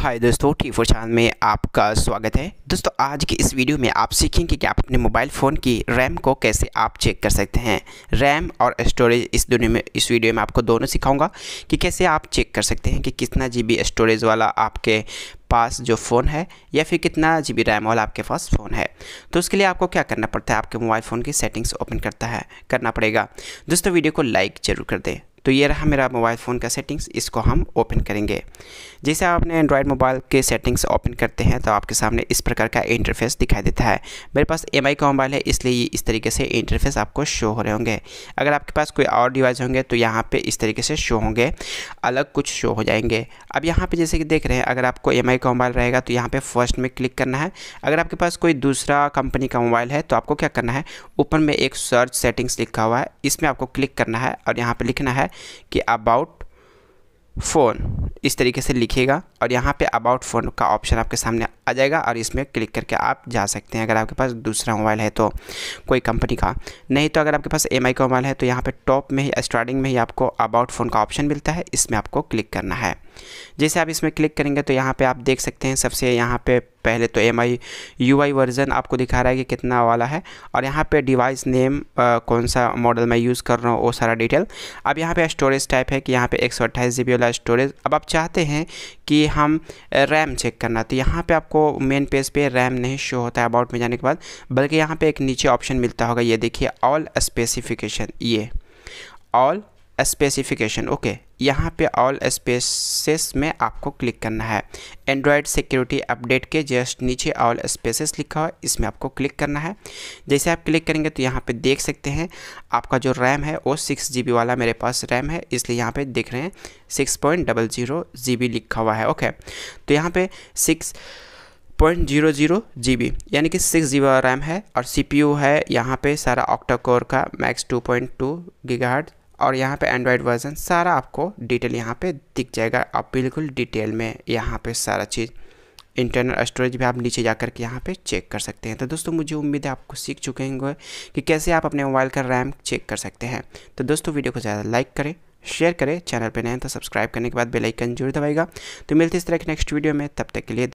हाय दोस्तों T four channel में आपका स्वागत है दोस्तों आज के इस वीडियो में आप सीखेंगे कि आप अपने मोबाइल फ़ोन की रैम को कैसे आप चेक कर सकते हैं रैम और स्टोरेज इस दोनों में इस वीडियो में आपको दोनों सिखाऊंगा कि कैसे आप चेक कर सकते हैं कि कितना जीबी स्टोरेज वाला आपके पास जो फ़ोन है या फिर कितना जी बी रैम वाला आपके पास फ़ोन है तो उसके लिए आपको क्या करना पड़ता है आपके मोबाइल फ़ोन की सेटिंग्स ओपन करता है करना पड़ेगा दोस्तों वीडियो को लाइक ज़रूर कर दें तो ये रहा मेरा मोबाइल फ़ोन का सेटिंग्स इसको हम ओपन करेंगे जैसे आप अपने एंड्रॉयड मोबाइल के सेटिंग्स ओपन करते हैं तो आपके सामने इस प्रकार का इंटरफेस दिखाई देता है मेरे पास एम का मोबाइल है इसलिए इस तरीके से इंटरफेस आपको शो हो रहे होंगे अगर आपके पास कोई और डिवाइस होंगे तो यहाँ पर इस तरीके से शो होंगे अलग कुछ शो हो जाएंगे अब यहाँ पर जैसे कि देख रहे हैं अगर आपको एम का मोबाइल रहेगा तो यहाँ पर फर्स्ट में क्लिक करना है अगर आपके पास कोई दूसरा कंपनी का मोबाइल है तो आपको क्या करना है ऊपर में एक सर्च सेटिंग्स लिखा हुआ है इसमें आपको क्लिक करना है और यहाँ पर लिखना है कि अबाउट फ़ोन इस तरीके से लिखेगा और यहाँ पे अबाउट फ़ोन का ऑप्शन आपके सामने आ जाएगा और इसमें क्लिक करके आप जा सकते हैं अगर आपके पास दूसरा मोबाइल है तो कोई कंपनी का नहीं तो अगर आपके पास एम का मोबाइल है तो यहाँ पे टॉप में ही स्टार्टिंग में ही आपको अबाउट फ़ोन का ऑप्शन मिलता है इसमें आपको क्लिक करना है जैसे आप इसमें क्लिक करेंगे तो यहाँ पर आप देख सकते हैं सबसे यहाँ पर पहले तो M I U I version आपको दिखा रहा है कि कितना वाला है और यहाँ पे डिवाइस नेम कौन सा मॉडल मैं यूज़ कर रहा हूँ वो सारा डिटेल अब यहाँ पे स्टोरेज टाइप है कि यहाँ पे एक सौ अट्ठाईस जी बी वाला स्टोरेज अब आप चाहते हैं कि हम रैम चेक करना तो यहाँ पे आपको मेन पेज पे रैम नहीं शो होता है अबाउट में जाने के बाद बल्कि यहाँ पर एक नीचे ऑप्शन मिलता होगा ये देखिए ऑल स्पेसिफिकेशन ये ऑल स्पेसिफिकेशन ओके यहाँ पे ऑल स्पेसेस में आपको क्लिक करना है एंड्रॉयड सिक्योरिटी अपडेट के जस्ट नीचे ऑल स्पेसेस लिखा हुआ है इसमें आपको क्लिक करना है जैसे आप क्लिक करेंगे तो यहाँ पे देख सकते हैं आपका जो रैम है वो सिक्स जी वाला मेरे पास रैम है इसलिए यहाँ पे देख रहे हैं six point double zero G B लिखा हुआ है ओके तो यहाँ पर six point zero zero G B यानी कि सिक्स जी बी रैम है और सी पी यू है यहाँ पे सारा ऑक्टा कोर का max two point two giga और यहाँ पे एंड्रॉयड वर्जन सारा आपको डिटेल यहाँ पे दिख जाएगा आप बिल्कुल डिटेल में यहाँ पे सारा चीज़ इंटरनल स्टोरेज भी आप नीचे जा के यहाँ पे चेक कर सकते हैं तो दोस्तों मुझे उम्मीद है आपको सीख चुके होंगे कि कैसे आप अपने मोबाइल का रैम चेक कर सकते हैं तो दोस्तों वीडियो को ज़्यादा लाइक करें शेयर करें चैनल पर नए तो सब्सक्राइब करने के बाद बेलाइकन जरूर दबाएगा तो मिलते इस तरह के नेक्स्ट वीडियो में तब तक के लिए